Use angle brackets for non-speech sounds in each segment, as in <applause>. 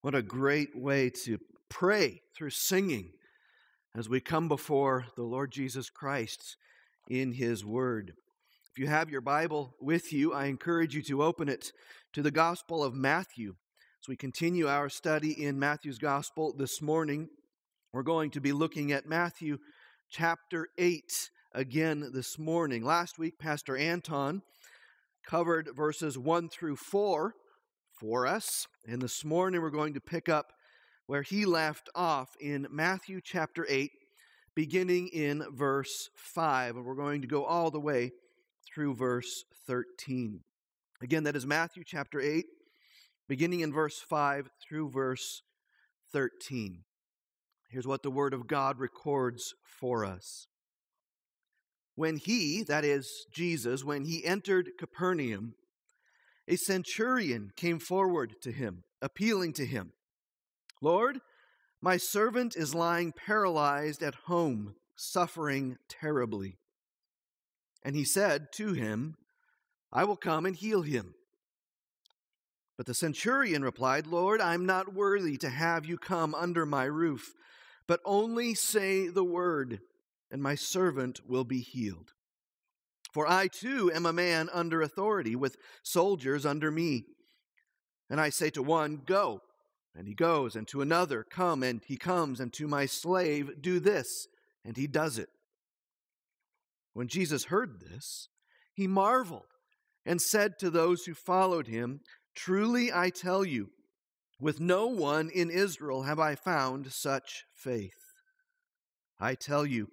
What a great way to pray through singing as we come before the Lord Jesus Christ in His Word. If you have your Bible with you, I encourage you to open it to the Gospel of Matthew. As we continue our study in Matthew's Gospel this morning, we're going to be looking at Matthew chapter 8 again this morning. Last week, Pastor Anton covered verses 1 through 4 for us. And this morning we're going to pick up where he left off in Matthew chapter 8, beginning in verse 5. And we're going to go all the way through verse 13. Again, that is Matthew chapter 8, beginning in verse 5 through verse 13. Here's what the Word of God records for us. When he, that is Jesus, when he entered Capernaum, a centurion came forward to him, appealing to him Lord, my servant is lying paralyzed at home, suffering terribly. And he said to him, I will come and heal him. But the centurion replied, Lord, I am not worthy to have you come under my roof, but only say the word, and my servant will be healed. For I too am a man under authority, with soldiers under me. And I say to one, Go, and he goes, and to another, Come, and he comes, and to my slave, Do this, and he does it. When Jesus heard this, he marveled and said to those who followed him, Truly I tell you, with no one in Israel have I found such faith. I tell you,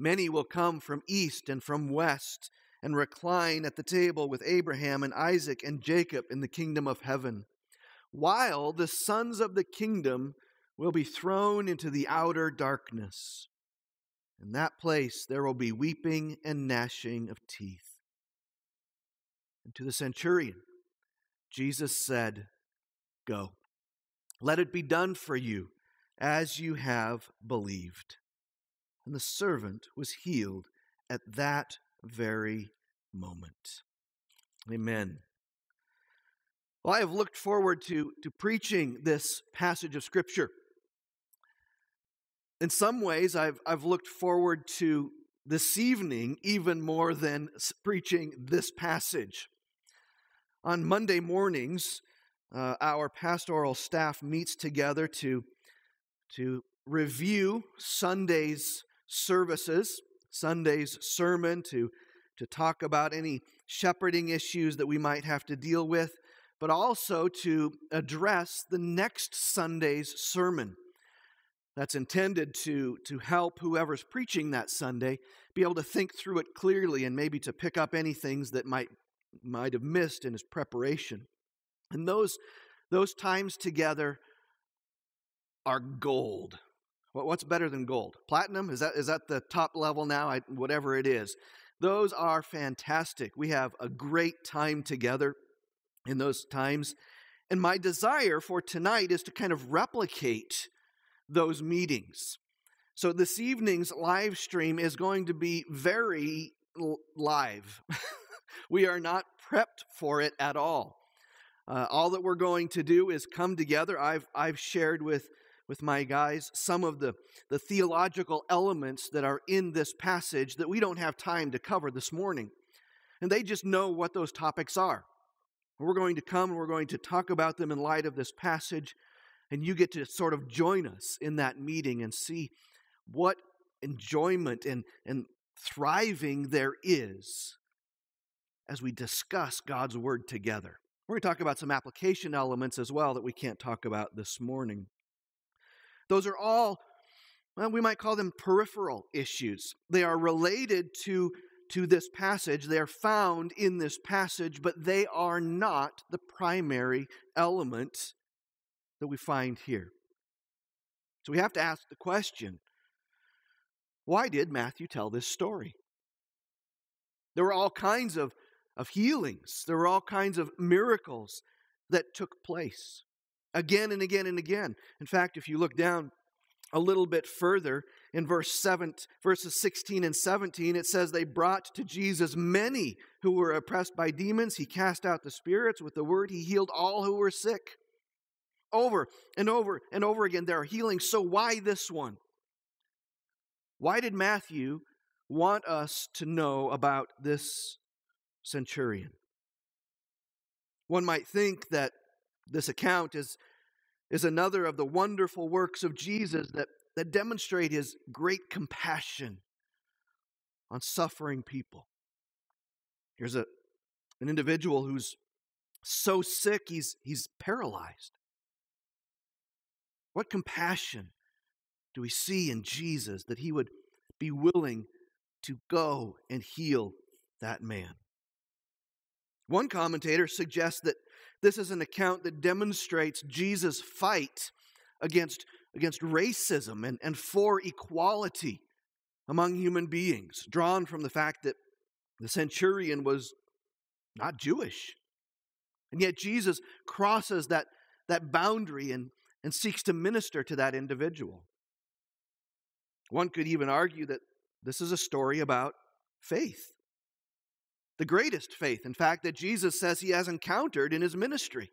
Many will come from east and from west and recline at the table with Abraham and Isaac and Jacob in the kingdom of heaven, while the sons of the kingdom will be thrown into the outer darkness. In that place there will be weeping and gnashing of teeth. And to the centurion, Jesus said, Go, let it be done for you as you have believed and the servant was healed at that very moment. Amen. Well, I have looked forward to, to preaching this passage of Scripture. In some ways, I've, I've looked forward to this evening even more than preaching this passage. On Monday mornings, uh, our pastoral staff meets together to, to review Sunday's services, Sunday's sermon, to, to talk about any shepherding issues that we might have to deal with, but also to address the next Sunday's sermon. That's intended to, to help whoever's preaching that Sunday be able to think through it clearly and maybe to pick up any things that might, might have missed in his preparation. And those, those times together are gold. What's better than gold? Platinum? Is that, is that the top level now? I, whatever it is. Those are fantastic. We have a great time together in those times. And my desire for tonight is to kind of replicate those meetings. So this evening's live stream is going to be very live. <laughs> we are not prepped for it at all. Uh, all that we're going to do is come together. I've, I've shared with with my guys some of the, the theological elements that are in this passage that we don't have time to cover this morning. And they just know what those topics are. We're going to come and we're going to talk about them in light of this passage, and you get to sort of join us in that meeting and see what enjoyment and, and thriving there is as we discuss God's Word together. We're going to talk about some application elements as well that we can't talk about this morning. Those are all, well, we might call them peripheral issues. They are related to, to this passage, they are found in this passage, but they are not the primary element that we find here. So we have to ask the question why did Matthew tell this story? There were all kinds of, of healings, there were all kinds of miracles that took place again and again and again. In fact, if you look down a little bit further in verse 7 verses 16 and 17 it says they brought to Jesus many who were oppressed by demons he cast out the spirits with the word he healed all who were sick over and over and over again there are healings so why this one why did Matthew want us to know about this centurion one might think that this account is, is another of the wonderful works of Jesus that, that demonstrate his great compassion on suffering people. Here's a, an individual who's so sick he's, he's paralyzed. What compassion do we see in Jesus that he would be willing to go and heal that man? One commentator suggests that this is an account that demonstrates Jesus' fight against, against racism and, and for equality among human beings, drawn from the fact that the centurion was not Jewish. And yet Jesus crosses that, that boundary and, and seeks to minister to that individual. One could even argue that this is a story about faith the greatest faith, in fact, that Jesus says he has encountered in his ministry.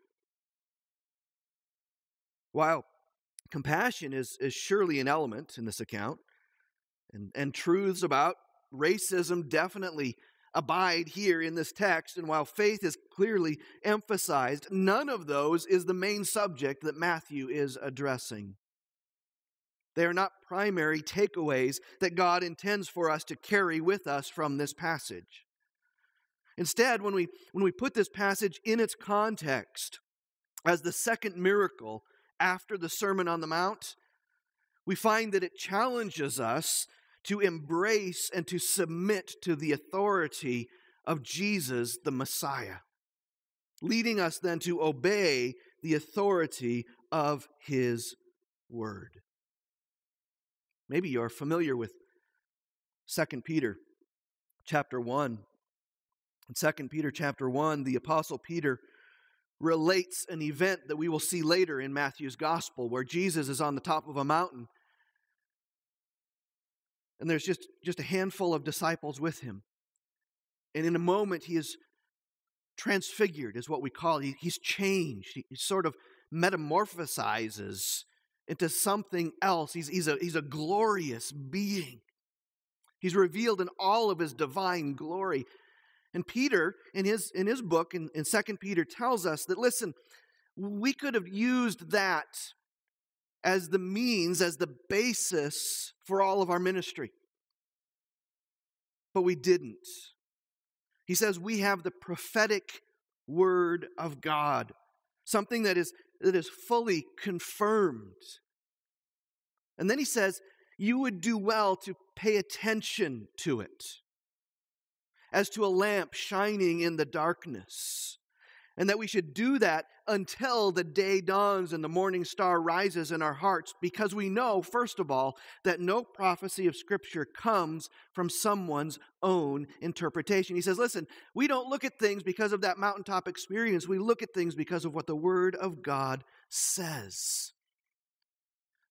While compassion is, is surely an element in this account, and, and truths about racism definitely abide here in this text, and while faith is clearly emphasized, none of those is the main subject that Matthew is addressing. They are not primary takeaways that God intends for us to carry with us from this passage. Instead, when we, when we put this passage in its context as the second miracle after the Sermon on the Mount, we find that it challenges us to embrace and to submit to the authority of Jesus, the Messiah, leading us then to obey the authority of his word. Maybe you're familiar with 2 Peter chapter 1 in 2 Peter chapter 1, the apostle Peter relates an event that we will see later in Matthew's gospel where Jesus is on the top of a mountain and there's just, just a handful of disciples with him. And in a moment, he is transfigured, is what we call it. he's changed. He, he sort of metamorphosizes into something else. He's, he's, a, he's a glorious being. He's revealed in all of his divine glory. And Peter, in his, in his book, in, in 2 Peter, tells us that, listen, we could have used that as the means, as the basis for all of our ministry. But we didn't. He says we have the prophetic word of God, something that is, that is fully confirmed. And then he says, you would do well to pay attention to it as to a lamp shining in the darkness. And that we should do that until the day dawns and the morning star rises in our hearts, because we know, first of all, that no prophecy of Scripture comes from someone's own interpretation. He says, Listen, we don't look at things because of that mountaintop experience, we look at things because of what the Word of God says.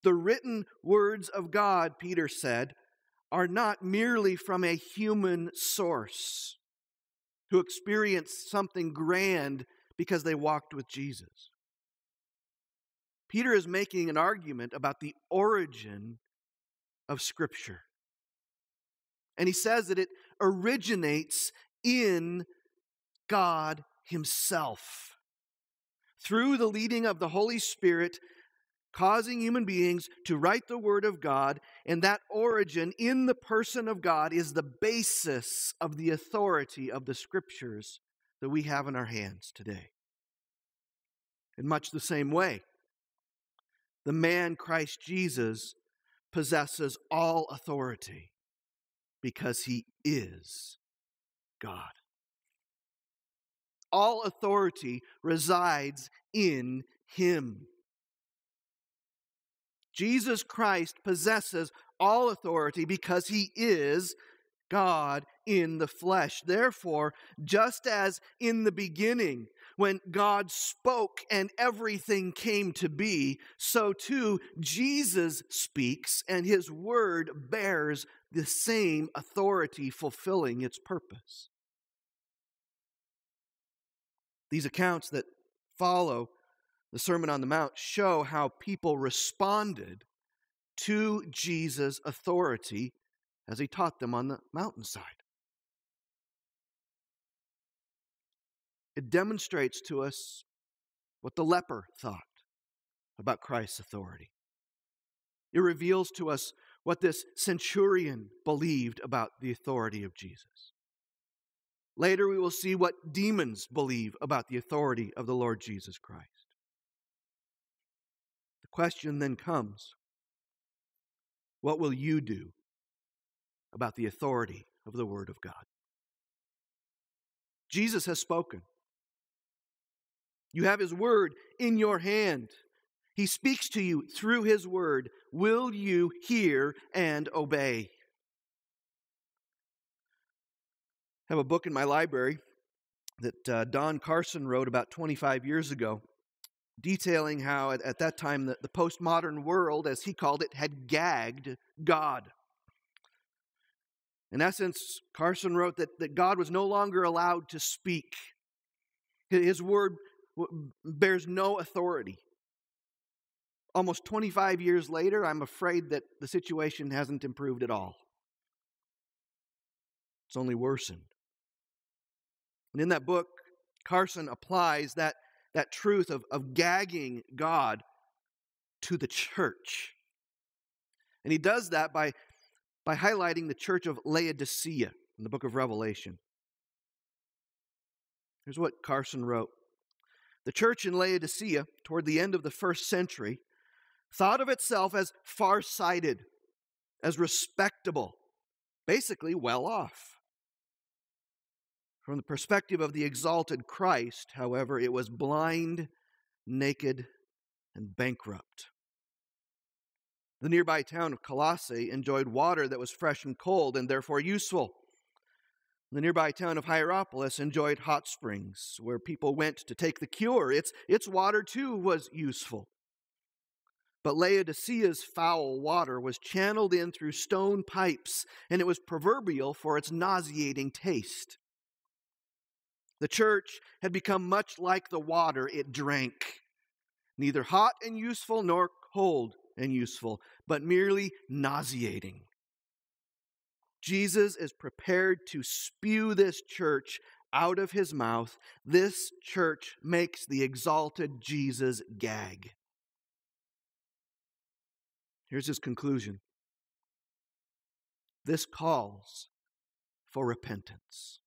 The written words of God, Peter said, are not merely from a human source who experienced something grand because they walked with Jesus. Peter is making an argument about the origin of Scripture. And he says that it originates in God Himself. Through the leading of the Holy Spirit, causing human beings to write the Word of God, and that origin in the person of God is the basis of the authority of the Scriptures that we have in our hands today. In much the same way, the man Christ Jesus possesses all authority because he is God. All authority resides in him. Jesus Christ possesses all authority because he is God in the flesh. Therefore, just as in the beginning, when God spoke and everything came to be, so too Jesus speaks and his word bears the same authority, fulfilling its purpose. These accounts that follow the Sermon on the Mount show how people responded to Jesus' authority as he taught them on the mountainside. It demonstrates to us what the leper thought about Christ's authority. It reveals to us what this centurion believed about the authority of Jesus. Later, we will see what demons believe about the authority of the Lord Jesus Christ question then comes what will you do about the authority of the Word of God? Jesus has spoken. You have His Word in your hand. He speaks to you through His Word. Will you hear and obey? I have a book in my library that uh, Don Carson wrote about 25 years ago detailing how at, at that time the, the postmodern world, as he called it, had gagged God. In essence, Carson wrote that, that God was no longer allowed to speak. His word bears no authority. Almost 25 years later, I'm afraid that the situation hasn't improved at all. It's only worsened. And in that book, Carson applies that that truth of, of gagging God to the church. And he does that by, by highlighting the church of Laodicea in the book of Revelation. Here's what Carson wrote The church in Laodicea, toward the end of the first century, thought of itself as far sighted, as respectable, basically well off. From the perspective of the exalted Christ, however, it was blind, naked, and bankrupt. The nearby town of Colossae enjoyed water that was fresh and cold and therefore useful. The nearby town of Hierapolis enjoyed hot springs where people went to take the cure. Its, its water too was useful. But Laodicea's foul water was channeled in through stone pipes, and it was proverbial for its nauseating taste. The church had become much like the water it drank, neither hot and useful nor cold and useful, but merely nauseating. Jesus is prepared to spew this church out of his mouth. This church makes the exalted Jesus gag. Here's his conclusion this calls for repentance.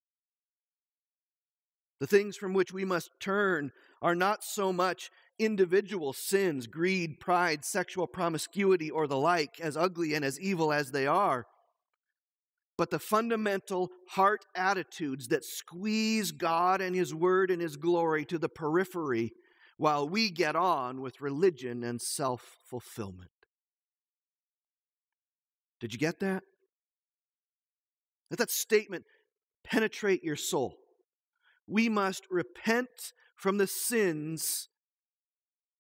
The things from which we must turn are not so much individual sins, greed, pride, sexual promiscuity, or the like, as ugly and as evil as they are, but the fundamental heart attitudes that squeeze God and His Word and His glory to the periphery while we get on with religion and self fulfillment. Did you get that? Let that statement penetrate your soul we must repent from the sins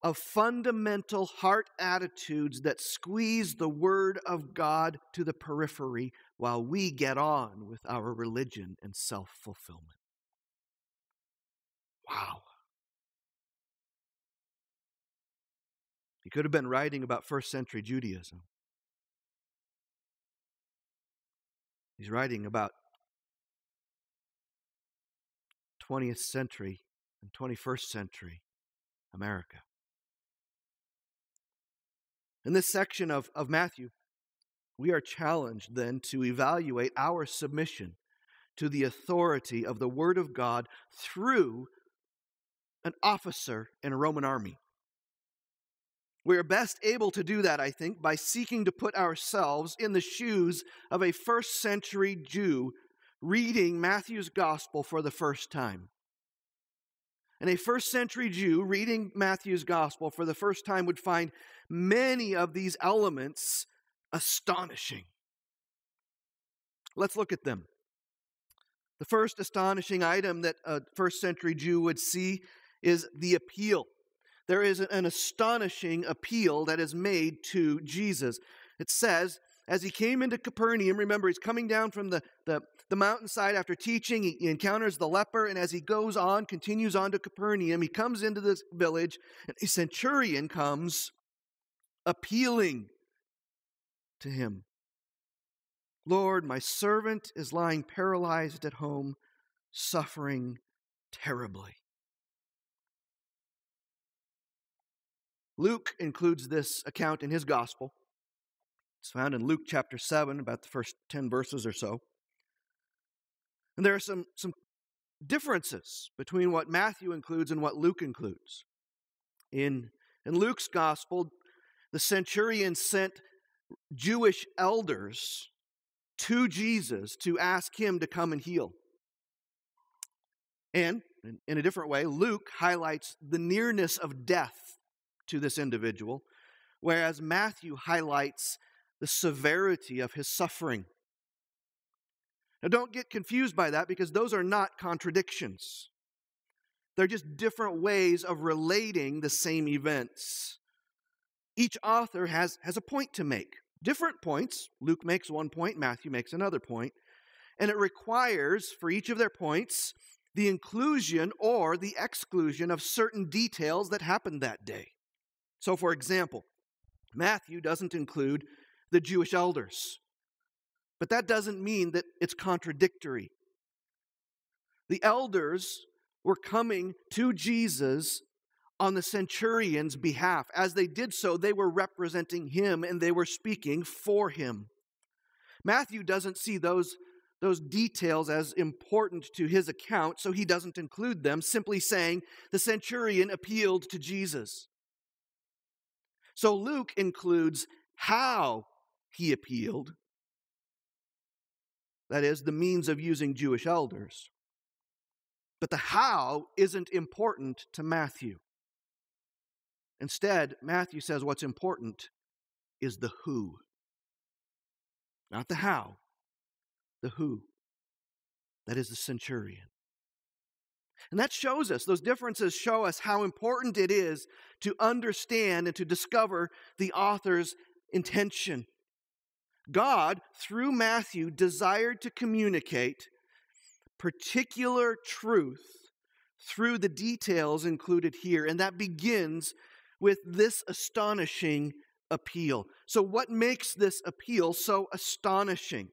of fundamental heart attitudes that squeeze the Word of God to the periphery while we get on with our religion and self fulfillment. Wow. He could have been writing about first century Judaism. He's writing about 20th century and 21st century America. In this section of, of Matthew, we are challenged then to evaluate our submission to the authority of the Word of God through an officer in a Roman army. We are best able to do that, I think, by seeking to put ourselves in the shoes of a first century Jew reading Matthew's gospel for the first time. And a first century Jew reading Matthew's gospel for the first time would find many of these elements astonishing. Let's look at them. The first astonishing item that a first century Jew would see is the appeal. There is an astonishing appeal that is made to Jesus. It says, as he came into Capernaum, remember, he's coming down from the, the, the mountainside after teaching. He encounters the leper, and as he goes on, continues on to Capernaum, he comes into this village, and a centurion comes appealing to him Lord, my servant is lying paralyzed at home, suffering terribly. Luke includes this account in his gospel. It's found in Luke chapter 7, about the first 10 verses or so. And there are some, some differences between what Matthew includes and what Luke includes. In, in Luke's gospel, the centurion sent Jewish elders to Jesus to ask him to come and heal. And in a different way, Luke highlights the nearness of death to this individual, whereas Matthew highlights the severity of his suffering. Now, don't get confused by that because those are not contradictions. They're just different ways of relating the same events. Each author has, has a point to make, different points. Luke makes one point, Matthew makes another point, And it requires for each of their points the inclusion or the exclusion of certain details that happened that day. So, for example, Matthew doesn't include the Jewish elders. But that doesn't mean that it's contradictory. The elders were coming to Jesus on the centurion's behalf. As they did so, they were representing him and they were speaking for him. Matthew doesn't see those, those details as important to his account, so he doesn't include them, simply saying the centurion appealed to Jesus. So Luke includes how he appealed, that is, the means of using Jewish elders. But the how isn't important to Matthew. Instead, Matthew says what's important is the who. Not the how, the who. That is the centurion. And that shows us, those differences show us how important it is to understand and to discover the author's intention. God, through Matthew, desired to communicate particular truth through the details included here. And that begins with this astonishing appeal. So, what makes this appeal so astonishing?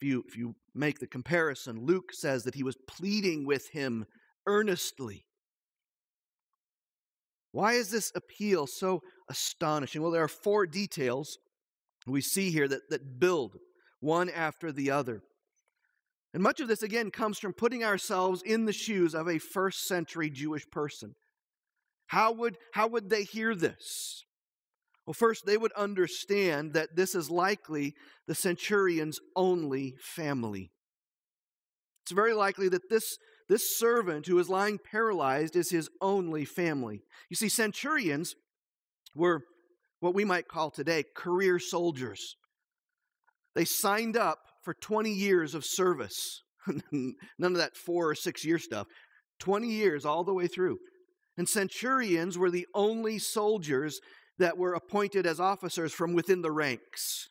If you, if you make the comparison, Luke says that he was pleading with him earnestly. Why is this appeal so astonishing? Well, there are four details we see here that, that build one after the other. And much of this, again, comes from putting ourselves in the shoes of a first century Jewish person. How would, how would they hear this? Well, first, they would understand that this is likely the centurion's only family. It's very likely that this, this servant who is lying paralyzed is his only family. You see, centurions were what we might call today career soldiers. They signed up for 20 years of service. <laughs> None of that four or six year stuff. 20 years all the way through. And centurions were the only soldiers that were appointed as officers from within the ranks.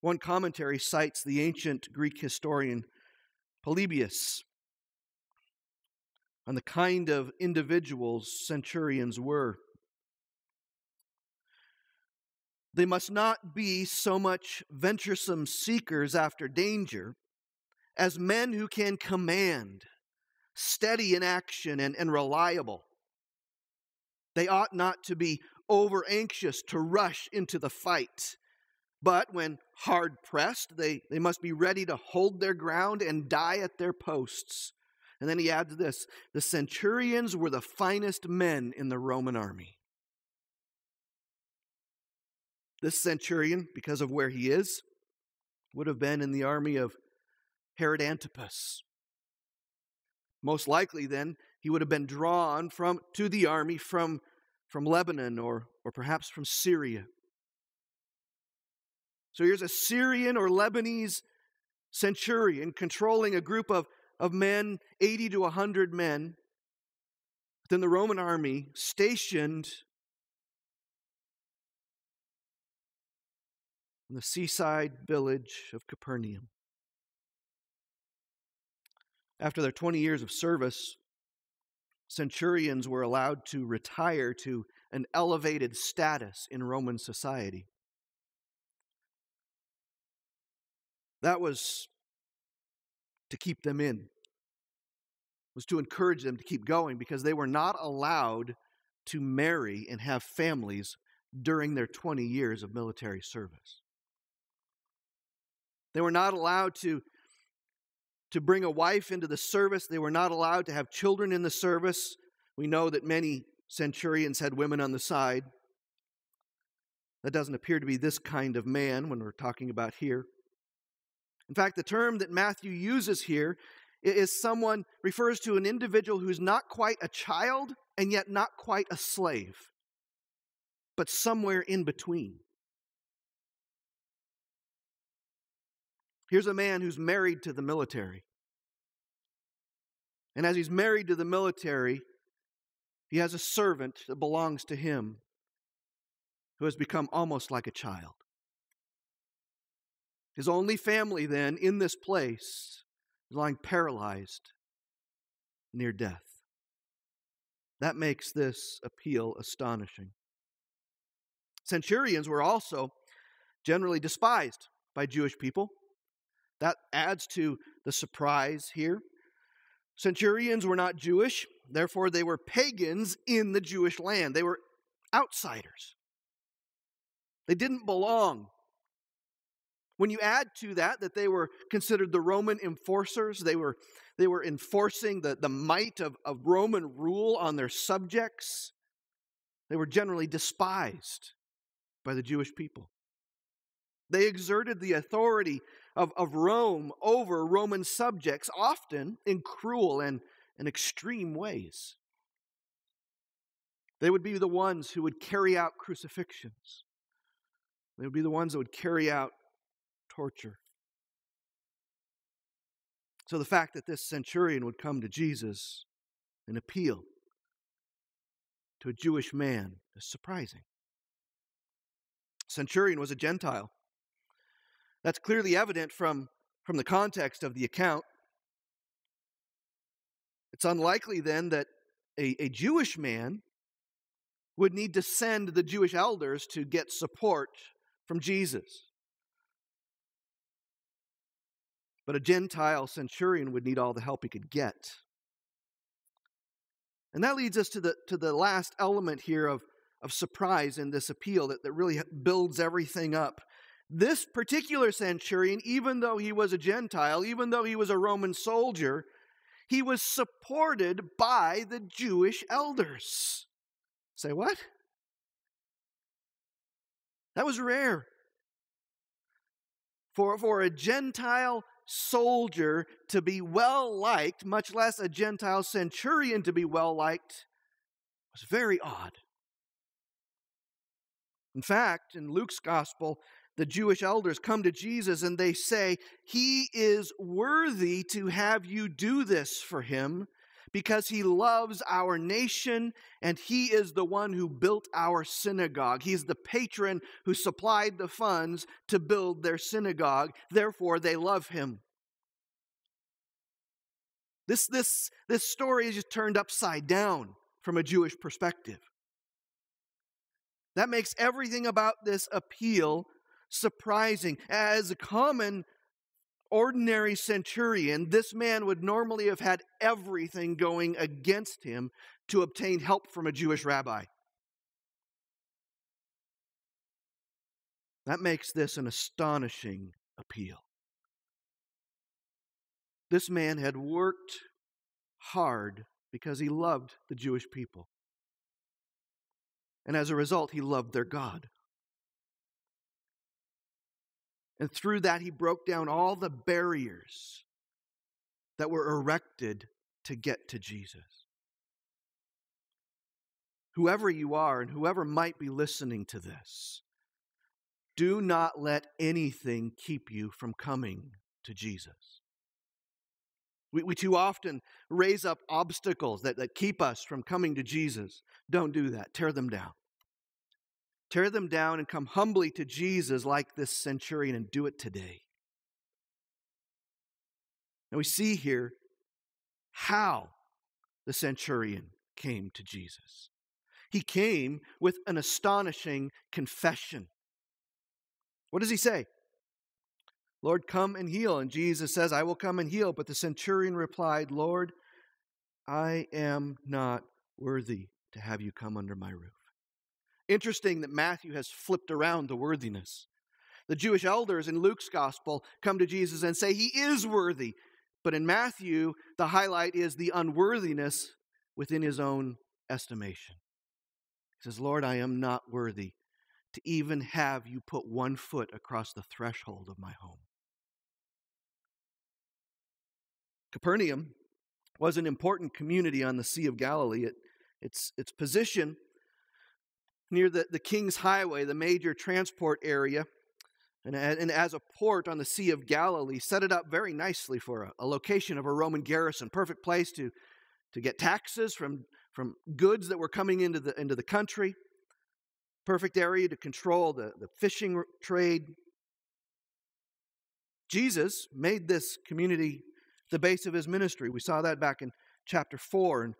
One commentary cites the ancient Greek historian Polybius on the kind of individuals centurions were. They must not be so much venturesome seekers after danger as men who can command, steady in action, and, and reliable. They ought not to be over anxious to rush into the fight, but when hard pressed, they, they must be ready to hold their ground and die at their posts. And then he adds this the centurions were the finest men in the Roman army. This centurion, because of where he is, would have been in the army of Herod Antipas. Most likely, then, he would have been drawn from, to the army from, from Lebanon or, or perhaps from Syria. So here's a Syrian or Lebanese centurion controlling a group of, of men, 80 to 100 men, within the Roman army, stationed in the seaside village of Capernaum. After their 20 years of service, centurions were allowed to retire to an elevated status in Roman society. That was to keep them in, was to encourage them to keep going because they were not allowed to marry and have families during their 20 years of military service. They were not allowed to, to bring a wife into the service, they were not allowed to have children in the service. We know that many centurions had women on the side. That doesn't appear to be this kind of man when we're talking about here. In fact, the term that Matthew uses here is someone refers to an individual who's not quite a child and yet not quite a slave, but somewhere in between. Here's a man who's married to the military. And as he's married to the military, he has a servant that belongs to him who has become almost like a child. His only family, then, in this place is lying paralyzed near death. That makes this appeal astonishing. Centurions were also generally despised by Jewish people. That adds to the surprise here. Centurions were not Jewish, therefore, they were pagans in the Jewish land. They were outsiders, they didn't belong. When you add to that that they were considered the Roman enforcers, they were, they were enforcing the, the might of, of Roman rule on their subjects, they were generally despised by the Jewish people. They exerted the authority of, of Rome over Roman subjects, often in cruel and, and extreme ways. They would be the ones who would carry out crucifixions. They would be the ones that would carry out torture. So the fact that this centurion would come to Jesus and appeal to a Jewish man is surprising. Centurion was a Gentile. That's clearly evident from, from the context of the account. It's unlikely then that a, a Jewish man would need to send the Jewish elders to get support from Jesus. But a Gentile centurion would need all the help he could get. And that leads us to the, to the last element here of, of surprise in this appeal that, that really builds everything up this particular centurion, even though he was a Gentile, even though he was a Roman soldier, he was supported by the Jewish elders. Say what? That was rare. For, for a Gentile soldier to be well liked, much less a Gentile centurion to be well liked, was very odd. In fact, in Luke's gospel, the Jewish elders come to Jesus and they say, He is worthy to have you do this for him because he loves our nation and he is the one who built our synagogue. He's the patron who supplied the funds to build their synagogue. Therefore, they love him. This, this, this story is just turned upside down from a Jewish perspective. That makes everything about this appeal surprising. As a common ordinary centurion, this man would normally have had everything going against him to obtain help from a Jewish rabbi. That makes this an astonishing appeal. This man had worked hard because he loved the Jewish people. And as a result, he loved their God. And through that, he broke down all the barriers that were erected to get to Jesus. Whoever you are and whoever might be listening to this, do not let anything keep you from coming to Jesus. We, we too often raise up obstacles that, that keep us from coming to Jesus. Don't do that, tear them down. Tear them down and come humbly to Jesus like this centurion and do it today. And we see here how the centurion came to Jesus. He came with an astonishing confession. What does he say? Lord, come and heal. And Jesus says, I will come and heal. But the centurion replied, Lord, I am not worthy to have you come under my roof. Interesting that Matthew has flipped around the worthiness. The Jewish elders in Luke's gospel come to Jesus and say he is worthy. But in Matthew, the highlight is the unworthiness within his own estimation. He says, Lord, I am not worthy to even have you put one foot across the threshold of my home. Capernaum was an important community on the Sea of Galilee. It, its, its position near the, the King's Highway, the major transport area, and, and as a port on the Sea of Galilee, set it up very nicely for a, a location of a Roman garrison. Perfect place to, to get taxes from, from goods that were coming into the, into the country. Perfect area to control the, the fishing trade. Jesus made this community the base of his ministry. We saw that back in chapter 4 and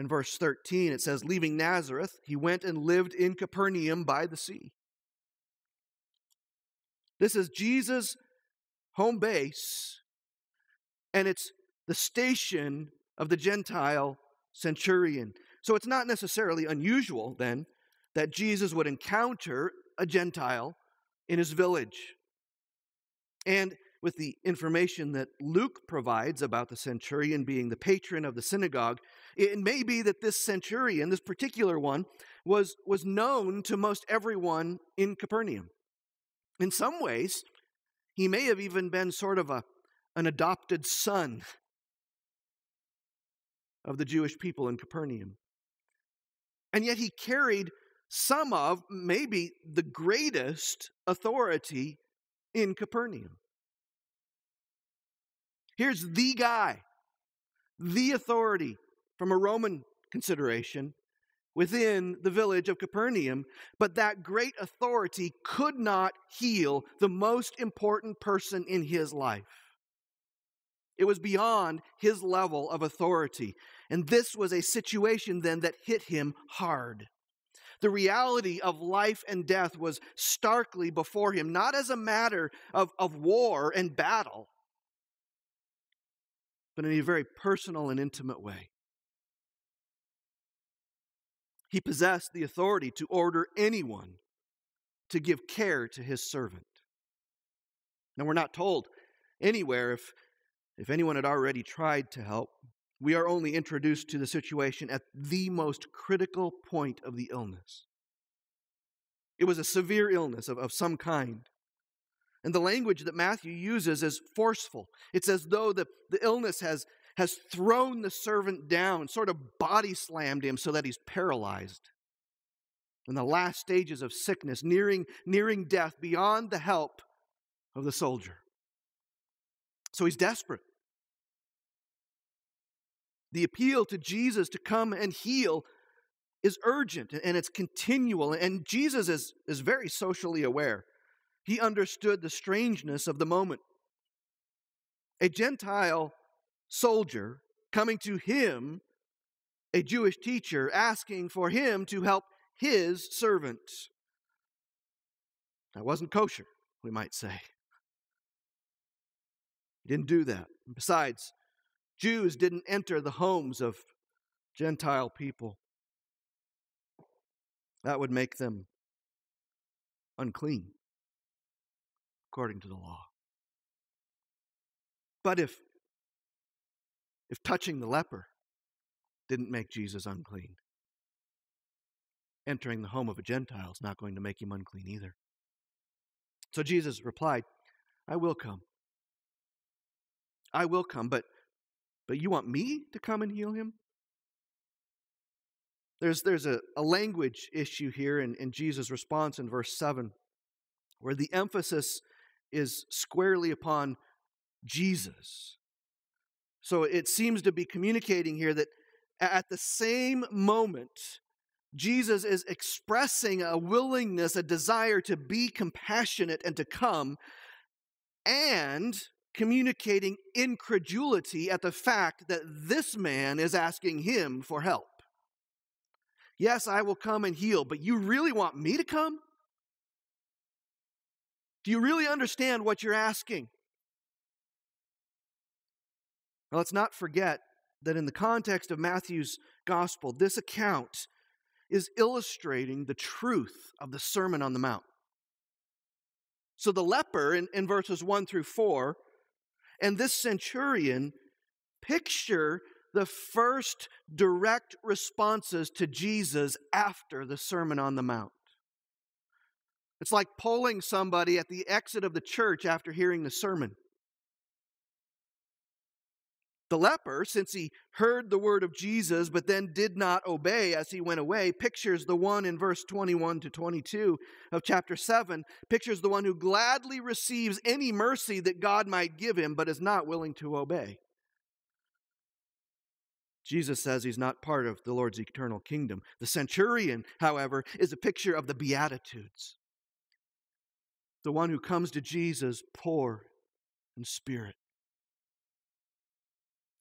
in verse 13, it says, Leaving Nazareth, he went and lived in Capernaum by the sea. This is Jesus' home base, and it's the station of the Gentile centurion. So it's not necessarily unusual then that Jesus would encounter a Gentile in his village. And with the information that Luke provides about the centurion being the patron of the synagogue, it may be that this centurion, this particular one, was, was known to most everyone in Capernaum. In some ways, he may have even been sort of a, an adopted son of the Jewish people in Capernaum. And yet he carried some of, maybe the greatest authority in Capernaum. Here's the guy, the authority from a Roman consideration within the village of Capernaum, but that great authority could not heal the most important person in his life. It was beyond his level of authority. And this was a situation then that hit him hard. The reality of life and death was starkly before him, not as a matter of, of war and battle, but in a very personal and intimate way. He possessed the authority to order anyone to give care to his servant. Now, we're not told anywhere if, if anyone had already tried to help. We are only introduced to the situation at the most critical point of the illness. It was a severe illness of, of some kind. And the language that Matthew uses is forceful. It's as though the, the illness has has thrown the servant down, sort of body slammed him so that he's paralyzed. In the last stages of sickness, nearing, nearing death, beyond the help of the soldier. So he's desperate. The appeal to Jesus to come and heal is urgent and it's continual. And Jesus is, is very socially aware. He understood the strangeness of the moment. A Gentile soldier coming to him, a Jewish teacher, asking for him to help his servant. That wasn't kosher, we might say. He didn't do that. And besides, Jews didn't enter the homes of Gentile people. That would make them unclean, according to the law. But if if touching the leper didn't make Jesus unclean, entering the home of a Gentile is not going to make him unclean either. So Jesus replied, I will come. I will come, but but you want me to come and heal him? There's there's a, a language issue here in, in Jesus' response in verse 7, where the emphasis is squarely upon Jesus. So it seems to be communicating here that at the same moment, Jesus is expressing a willingness, a desire to be compassionate and to come, and communicating incredulity at the fact that this man is asking him for help. Yes, I will come and heal, but you really want me to come? Do you really understand what you're asking? Now, let's not forget that in the context of Matthew's gospel, this account is illustrating the truth of the Sermon on the Mount. So the leper in, in verses 1 through 4 and this centurion picture the first direct responses to Jesus after the Sermon on the Mount. It's like polling somebody at the exit of the church after hearing the sermon. The leper, since he heard the word of Jesus but then did not obey as he went away, pictures the one in verse 21 to 22 of chapter 7, pictures the one who gladly receives any mercy that God might give him but is not willing to obey. Jesus says he's not part of the Lord's eternal kingdom. The centurion, however, is a picture of the Beatitudes. The one who comes to Jesus poor in spirit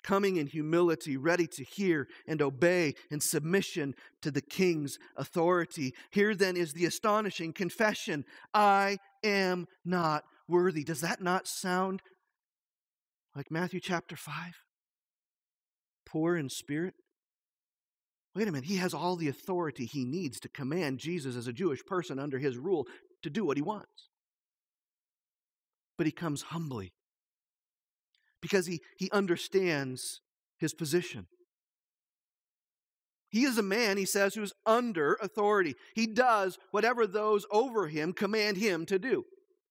coming in humility, ready to hear and obey in submission to the king's authority. Here then is the astonishing confession I am not worthy. Does that not sound like Matthew chapter 5? Poor in spirit? Wait a minute, he has all the authority he needs to command Jesus as a Jewish person under his rule to do what he wants. But he comes humbly because he, he understands his position. He is a man, he says, who's under authority. He does whatever those over him command him to do.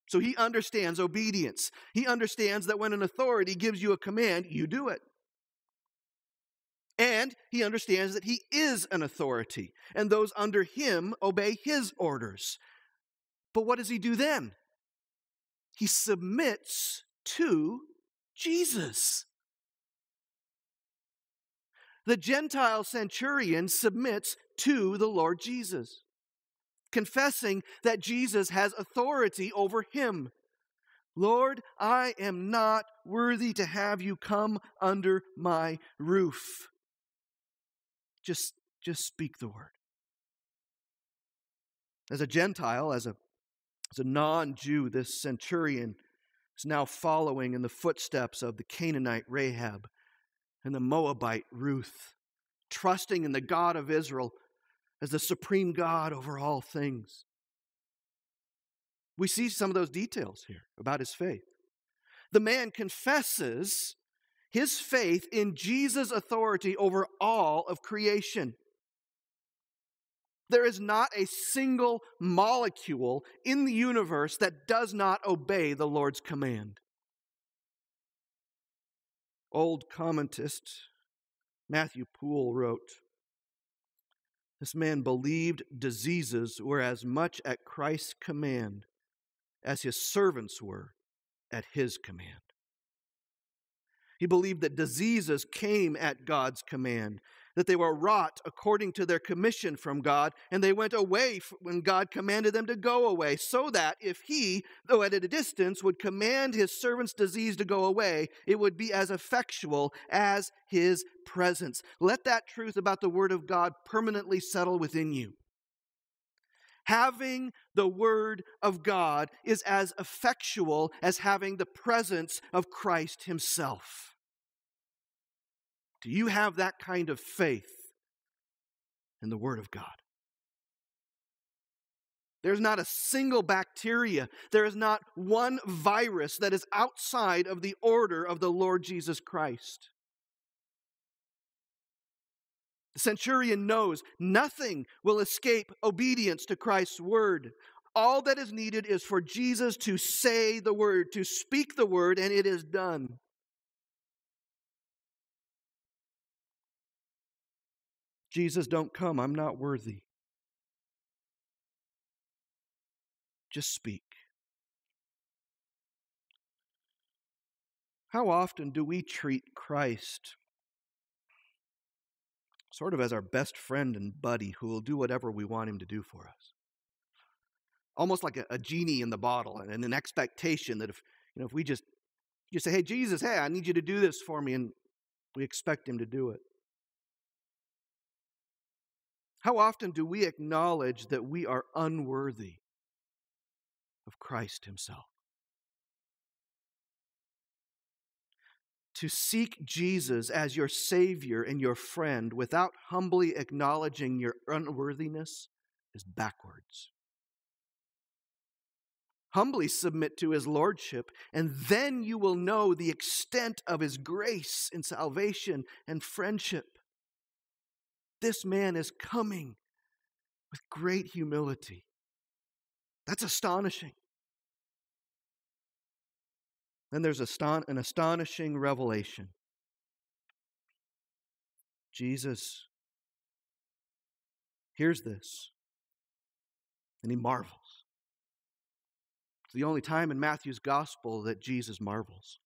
So he understands obedience. He understands that when an authority gives you a command, you do it. And he understands that he is an authority, and those under him obey his orders. But what does he do then? He submits to Jesus. The Gentile centurion submits to the Lord Jesus, confessing that Jesus has authority over him. Lord, I am not worthy to have you come under my roof. Just, just speak the word. As a Gentile, as a, as a non Jew, this centurion is now following in the footsteps of the Canaanite Rahab and the Moabite Ruth, trusting in the God of Israel as the supreme God over all things. We see some of those details here about his faith. The man confesses his faith in Jesus' authority over all of creation. There is not a single molecule in the universe that does not obey the Lord's command. Old commentist Matthew Poole wrote This man believed diseases were as much at Christ's command as his servants were at his command. He believed that diseases came at God's command that they were wrought according to their commission from God, and they went away when God commanded them to go away, so that if he, though at a distance, would command his servant's disease to go away, it would be as effectual as his presence. Let that truth about the Word of God permanently settle within you. Having the Word of God is as effectual as having the presence of Christ Himself. Do you have that kind of faith in the Word of God? There's not a single bacteria, there is not one virus that is outside of the order of the Lord Jesus Christ. The centurion knows nothing will escape obedience to Christ's word. All that is needed is for Jesus to say the word, to speak the word, and it is done. Jesus, don't come. I'm not worthy. Just speak. How often do we treat Christ sort of as our best friend and buddy who will do whatever we want him to do for us? Almost like a, a genie in the bottle and, and an expectation that if, you know, if we just you say, hey, Jesus, hey, I need you to do this for me, and we expect him to do it. How often do we acknowledge that we are unworthy of Christ Himself? To seek Jesus as your Savior and your friend without humbly acknowledging your unworthiness is backwards. Humbly submit to His Lordship, and then you will know the extent of His grace in salvation and friendship. This man is coming with great humility. That's astonishing. Then there's an astonishing revelation. Jesus hears this and he marvels. It's the only time in Matthew's gospel that Jesus marvels.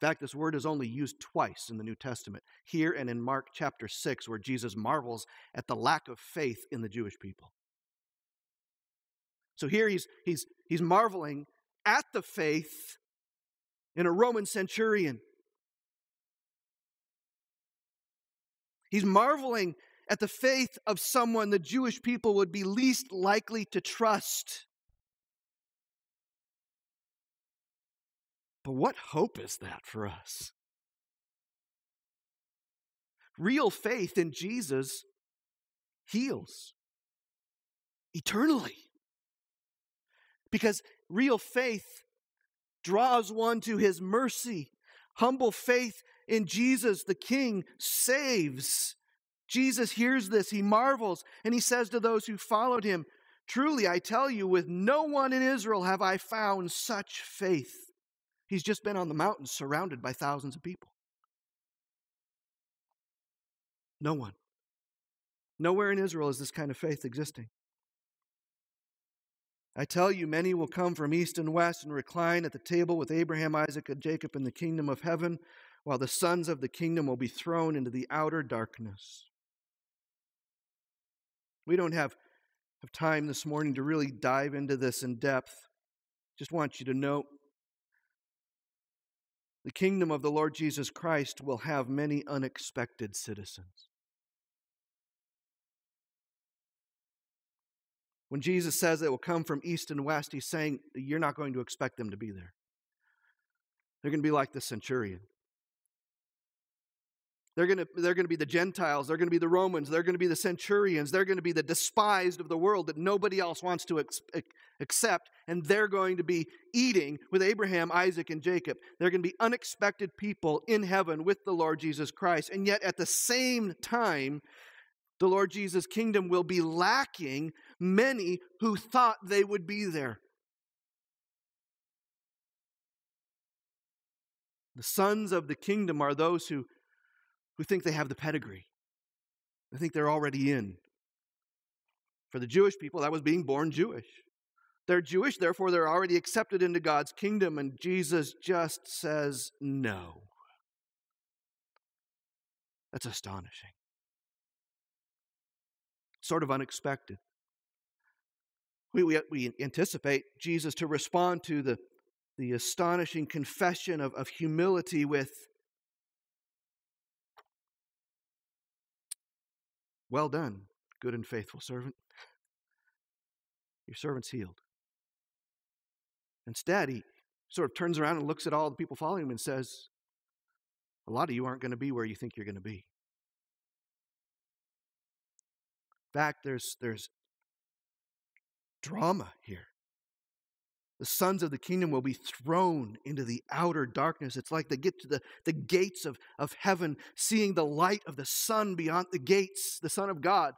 In fact, this word is only used twice in the New Testament, here and in Mark chapter 6, where Jesus marvels at the lack of faith in the Jewish people. So here he's, he's, he's marveling at the faith in a Roman centurion. He's marveling at the faith of someone the Jewish people would be least likely to trust. But what hope is that for us? Real faith in Jesus heals eternally. Because real faith draws one to his mercy. Humble faith in Jesus, the King, saves. Jesus hears this, he marvels, and he says to those who followed him, Truly, I tell you, with no one in Israel have I found such faith. He's just been on the mountain surrounded by thousands of people. No one. Nowhere in Israel is this kind of faith existing. I tell you, many will come from east and west and recline at the table with Abraham, Isaac, and Jacob in the kingdom of heaven, while the sons of the kingdom will be thrown into the outer darkness. We don't have, have time this morning to really dive into this in depth. Just want you to know the kingdom of the Lord Jesus Christ will have many unexpected citizens. When Jesus says it will come from east and west, he's saying you're not going to expect them to be there. They're going to be like the centurion. They're going to they're going to be the Gentiles, they're going to be the Romans, they're going to be the centurions, they're going to be the despised of the world that nobody else wants to ex- accept and they're going to be eating with Abraham, Isaac and Jacob. They're going to be unexpected people in heaven with the Lord Jesus Christ. And yet at the same time the Lord Jesus' kingdom will be lacking many who thought they would be there. The sons of the kingdom are those who who think they have the pedigree. They think they're already in. For the Jewish people, that was being born Jewish. They're Jewish, therefore, they're already accepted into God's kingdom, and Jesus just says no. That's astonishing. Sort of unexpected. We, we, we anticipate Jesus to respond to the, the astonishing confession of, of humility with, Well done, good and faithful servant. Your servant's healed. Instead, he sort of turns around and looks at all the people following him and says, A lot of you aren't going to be where you think you're going to be. In fact, there's, there's drama here. The sons of the kingdom will be thrown into the outer darkness. It's like they get to the, the gates of, of heaven, seeing the light of the sun beyond the gates, the Son of God.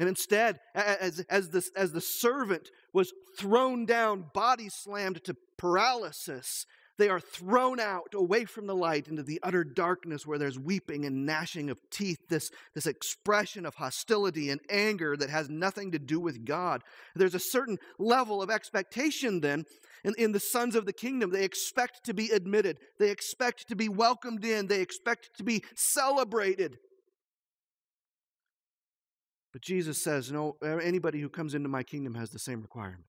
And instead, as, as, the as the servant was thrown down, body slammed to paralysis, they are thrown out away from the light into the utter darkness where there's weeping and gnashing of teeth, this, this expression of hostility and anger that has nothing to do with God. There's a certain level of expectation then in, in the sons of the kingdom. They expect to be admitted, they expect to be welcomed in, they expect to be celebrated. But Jesus says, No, anybody who comes into my kingdom has the same requirements.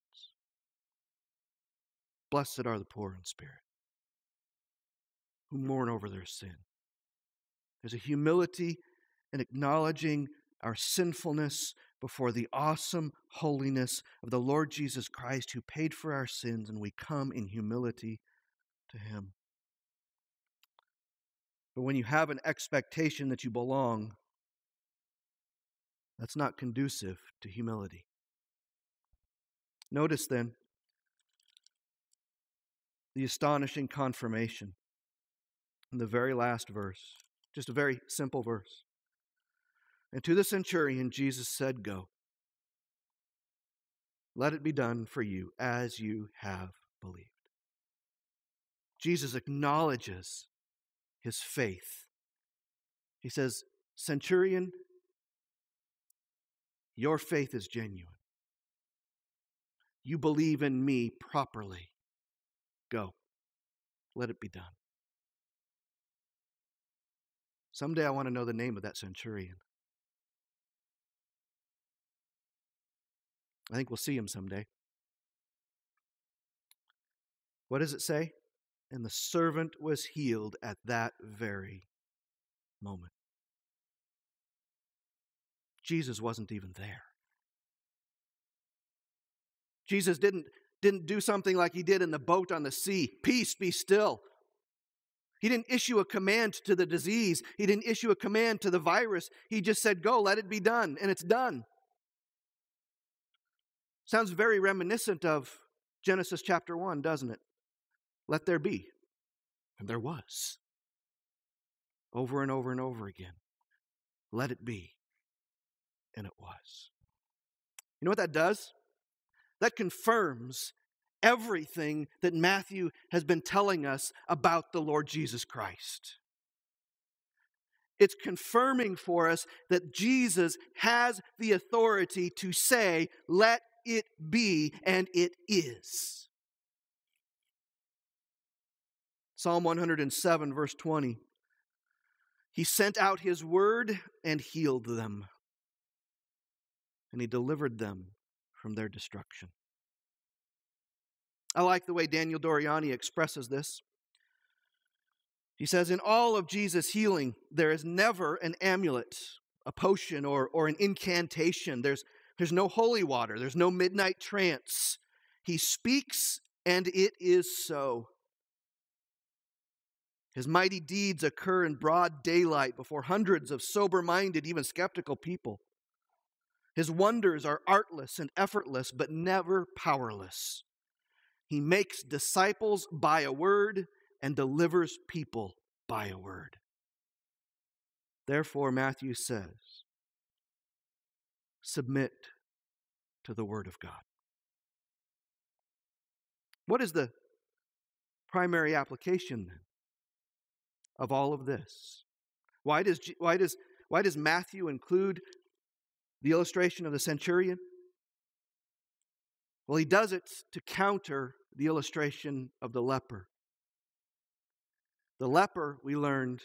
Blessed are the poor in spirit who mourn over their sin. There's a humility in acknowledging our sinfulness before the awesome holiness of the Lord Jesus Christ who paid for our sins, and we come in humility to Him. But when you have an expectation that you belong, that's not conducive to humility. Notice then the astonishing confirmation in the very last verse. Just a very simple verse. And to the centurion, Jesus said, Go. Let it be done for you as you have believed. Jesus acknowledges his faith. He says, Centurion, your faith is genuine. You believe in me properly. Go. Let it be done. Someday I want to know the name of that centurion. I think we'll see him someday. What does it say? And the servant was healed at that very moment. Jesus wasn't even there. Jesus didn't, didn't do something like he did in the boat on the sea peace be still. He didn't issue a command to the disease. He didn't issue a command to the virus. He just said, Go, let it be done, and it's done. Sounds very reminiscent of Genesis chapter 1, doesn't it? Let there be. And there was. Over and over and over again. Let it be. And it was. You know what that does? That confirms everything that Matthew has been telling us about the Lord Jesus Christ. It's confirming for us that Jesus has the authority to say, Let it be, and it is. Psalm 107, verse 20. He sent out his word and healed them, and he delivered them from their destruction. I like the way Daniel Doriani expresses this. He says, In all of Jesus' healing, there is never an amulet, a potion, or, or an incantation. There's, there's no holy water, there's no midnight trance. He speaks, and it is so. His mighty deeds occur in broad daylight before hundreds of sober minded, even skeptical people. His wonders are artless and effortless, but never powerless. He makes disciples by a word and delivers people by a word. Therefore, Matthew says, submit to the word of God. What is the primary application then of all of this? Why does, why does, why does Matthew include the illustration of the centurion? Well, he does it to counter the illustration of the leper. The leper, we learned,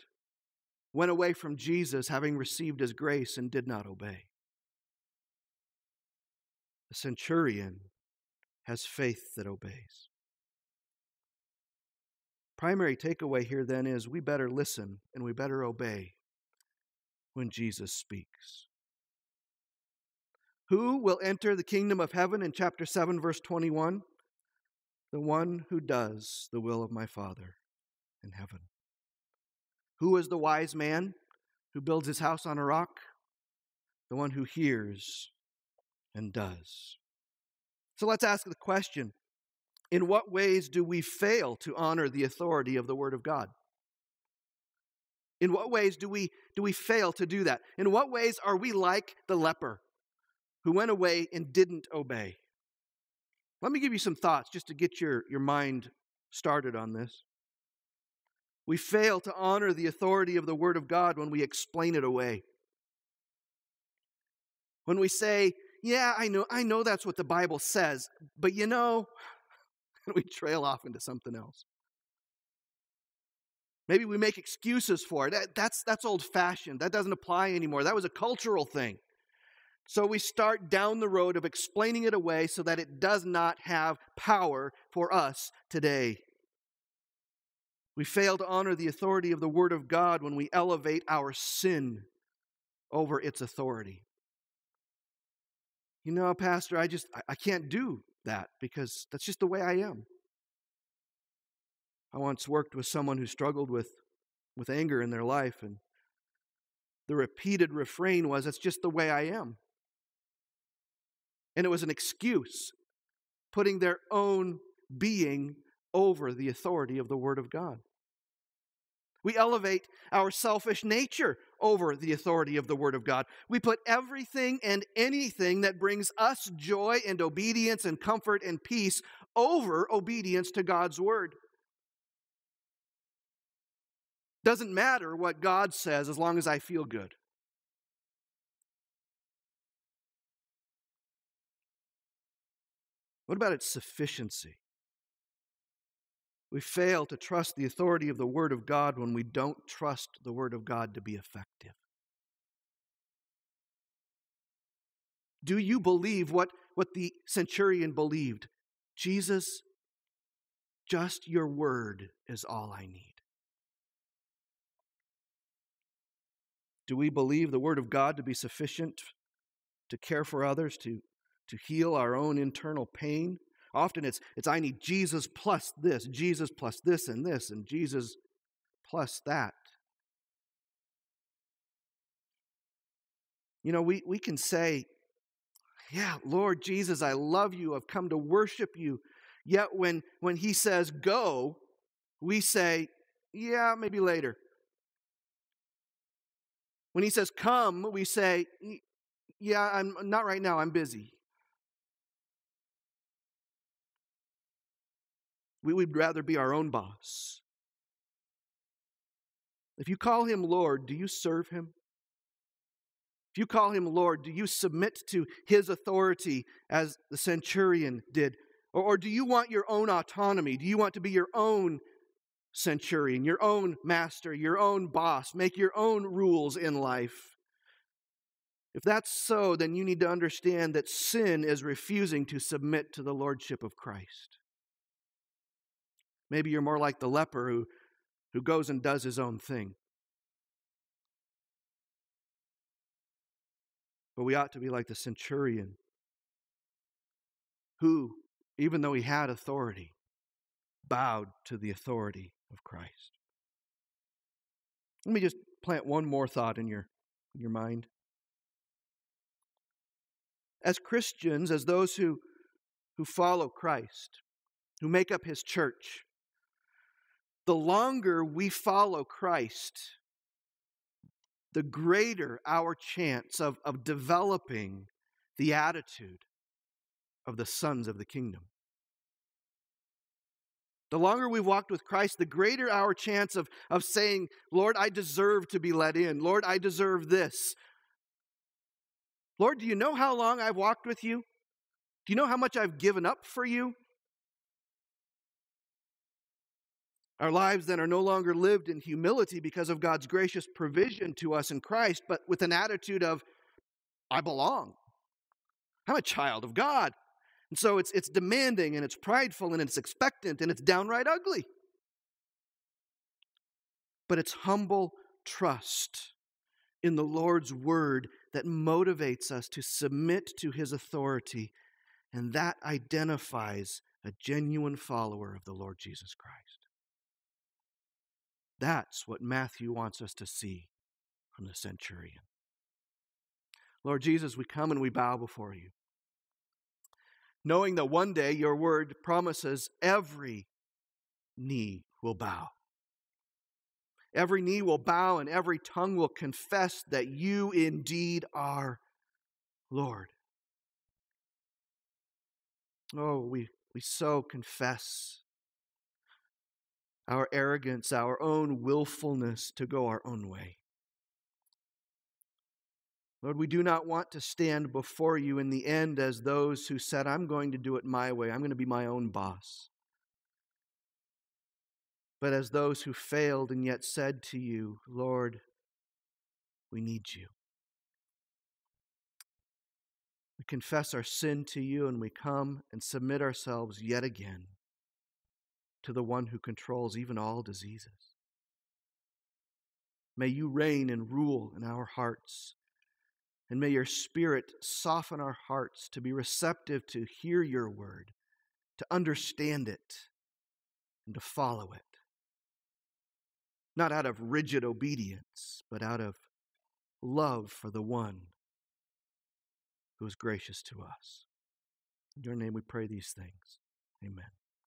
went away from Jesus having received his grace and did not obey. The centurion has faith that obeys. Primary takeaway here then is we better listen and we better obey when Jesus speaks. Who will enter the kingdom of heaven in chapter 7, verse 21? the one who does the will of my Father in heaven. Who is the wise man who builds his house on a rock? The one who hears and does. So let's ask the question in what ways do we fail to honor the authority of the Word of God? In what ways do we, do we fail to do that? In what ways are we like the leper who went away and didn't obey? Let me give you some thoughts just to get your, your mind started on this. We fail to honor the authority of the Word of God when we explain it away. When we say, Yeah, I know, I know that's what the Bible says, but you know, <laughs> we trail off into something else. Maybe we make excuses for it. That, that's, that's old fashioned. That doesn't apply anymore. That was a cultural thing. So we start down the road of explaining it away so that it does not have power for us today. We fail to honor the authority of the Word of God when we elevate our sin over its authority. You know, Pastor, I just I can't do that because that's just the way I am. I once worked with someone who struggled with, with anger in their life, and the repeated refrain was, That's just the way I am. And it was an excuse, putting their own being over the authority of the Word of God. We elevate our selfish nature over the authority of the Word of God. We put everything and anything that brings us joy and obedience and comfort and peace over obedience to God's Word. Doesn't matter what God says as long as I feel good. What about its sufficiency? We fail to trust the authority of the Word of God when we don't trust the Word of God to be effective. Do you believe what, what the centurion believed? Jesus, just your word is all I need. Do we believe the word of God to be sufficient to care for others, to to heal our own internal pain. Often it's, it's I need Jesus plus this, Jesus plus this and this, and Jesus plus that. You know, we, we can say, Yeah, Lord Jesus, I love you. I've come to worship you. Yet when, when he says go, we say, Yeah, maybe later. When he says come, we say, Yeah, I'm not right now. I'm busy. We would rather be our own boss. If you call him Lord, do you serve him? If you call him Lord, do you submit to his authority as the centurion did? Or, or, do you want your own autonomy? Do you want to be your own centurion, your own master, your own boss, make your own rules in life? If that's so, then you need to understand that sin is refusing to submit to the lordship of Christ. Maybe you're more like the leper who, who goes and does his own thing. But we ought to be like the centurion who, even though he had authority, bowed to the authority of Christ. Let me just plant one more thought in your, in your mind. As Christians, as those who, who follow Christ, who make up his church, the longer we follow Christ, the greater our chance of, of developing the attitude of the sons of the kingdom. The longer we've walked with Christ, the greater our chance of, of saying, Lord, I deserve to be let in. Lord, I deserve this. Lord, do you know how long I've walked with you? Do you know how much I've given up for you? Our lives then are no longer lived in humility because of God's gracious provision to us in Christ, but with an attitude of, I belong. I'm a child of God. And so it's, it's demanding and it's prideful and it's expectant and it's downright ugly. But it's humble trust in the Lord's word that motivates us to submit to his authority. And that identifies a genuine follower of the Lord Jesus Christ. That's what Matthew wants us to see from the centurion. Lord Jesus, we come and we bow before you, knowing that one day your word promises every knee will bow. Every knee will bow and every tongue will confess that you indeed are Lord. Oh, we, we so confess our arrogance, our own willfulness to go our own way. Lord, we do not want to stand before you in the end as those who said, I'm going to do it my way, I'm going to be my own boss. But as those who failed and yet said to you, Lord, we need you. We confess our sin to you and we come and submit ourselves yet again to the one who controls even all diseases. May you reign and rule in our hearts. And may your Spirit soften our hearts to be receptive to hear your word, to understand it, and to follow it. Not out of rigid obedience, but out of love for the one who is gracious to us. In your name we pray these things. Amen.